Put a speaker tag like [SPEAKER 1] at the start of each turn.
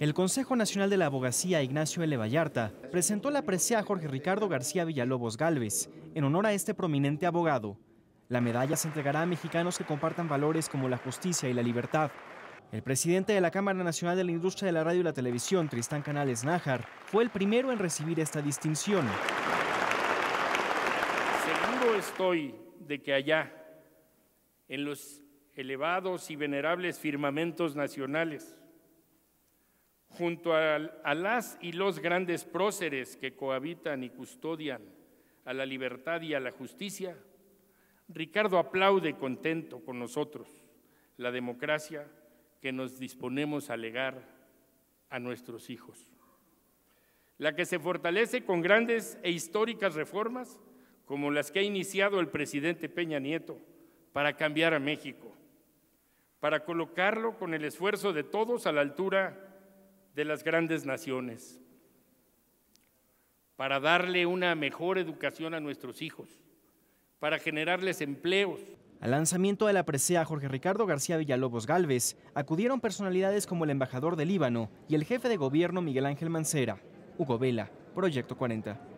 [SPEAKER 1] El Consejo Nacional de la Abogacía Ignacio L. Vallarta presentó la presea a Jorge Ricardo García Villalobos Galvez en honor a este prominente abogado. La medalla se entregará a mexicanos que compartan valores como la justicia y la libertad. El presidente de la Cámara Nacional de la Industria de la Radio y la Televisión, Tristán Canales Nájar, fue el primero en recibir esta distinción.
[SPEAKER 2] Seguro estoy de que allá, en los elevados y venerables firmamentos nacionales, junto a, las y los grandes próceres que cohabitan y custodian a la libertad y a la justicia, Ricardo aplaude contento con nosotros la democracia que nos disponemos a legar a nuestros hijos. La que se fortalece con grandes e históricas reformas como las que ha iniciado el presidente Peña Nieto para cambiar a México, para colocarlo con el esfuerzo de todos a la altura de las grandes naciones para darle una mejor educación a nuestros hijos, para generarles empleos.
[SPEAKER 1] Al lanzamiento de la presea Jorge Ricardo García Villalobos Galvez acudieron personalidades como el embajador de Líbano y el jefe de gobierno Miguel Ángel Mancera. Hugo Vela, Proyecto 40.